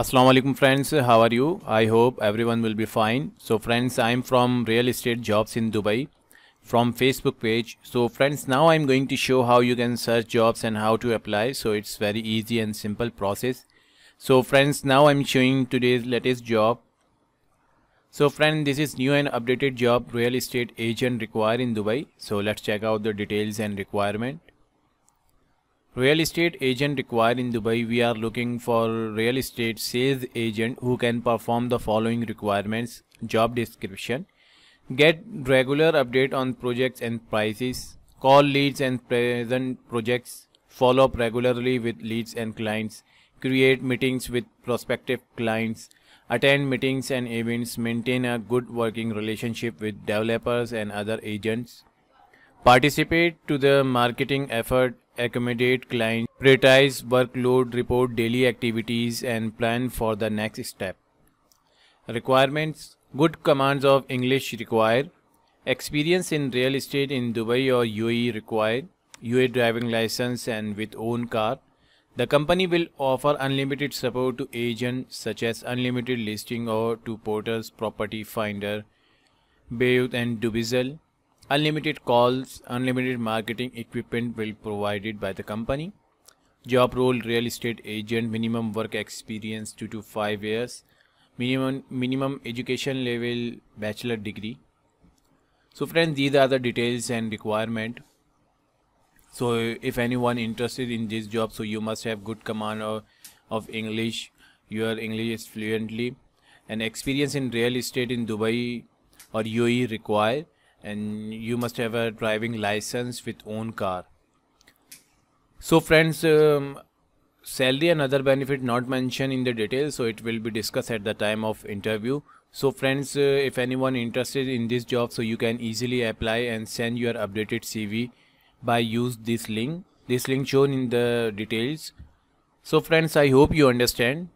Assalamu alaikum friends, how are you? I hope everyone will be fine. So friends, I'm from Real Estate Jobs in Dubai from Facebook page. So friends, now I'm going to show how you can search jobs and how to apply. So it's very easy and simple process. So friends, now I'm showing today's latest job. So friend, this is new and updated job real estate agent require in Dubai. So let's check out the details and requirement real estate agent required in dubai we are looking for real estate sales agent who can perform the following requirements job description get regular update on projects and prices call leads and present projects follow up regularly with leads and clients create meetings with prospective clients attend meetings and events maintain a good working relationship with developers and other agents participate to the marketing effort accommodate clients, prioritize workload, report daily activities, and plan for the next step. Requirements Good commands of English required. Experience in real estate in Dubai or UAE required. UAE driving license and with own car. The company will offer unlimited support to agents such as unlimited listing or to portals, property finder, Bayut and Dubizel. Unlimited calls, unlimited marketing equipment will provided by the company. Job role real estate agent minimum work experience 2 to 5 years. Minimum minimum education level bachelor degree. So friends these are the details and requirement. So if anyone interested in this job so you must have good command of, of English. Your English is fluently and experience in real estate in Dubai or UAE required and you must have a driving license with own car so friends um, salary and other benefit not mentioned in the details so it will be discussed at the time of interview so friends uh, if anyone interested in this job so you can easily apply and send your updated cv by use this link this link shown in the details so friends i hope you understand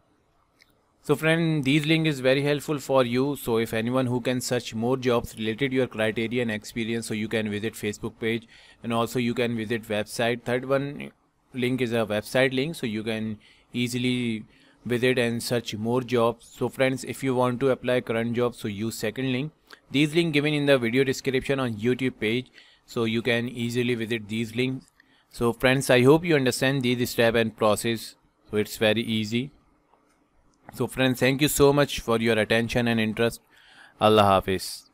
so friend, these link is very helpful for you. So if anyone who can search more jobs related your criteria and experience, so you can visit Facebook page and also you can visit website. Third one link is a website link, so you can easily visit and search more jobs. So friends, if you want to apply current job, so use second link. These link given in the video description on YouTube page, so you can easily visit these links. So friends, I hope you understand these step and process. So it's very easy. So friends, thank you so much for your attention and interest. Allah Hafiz.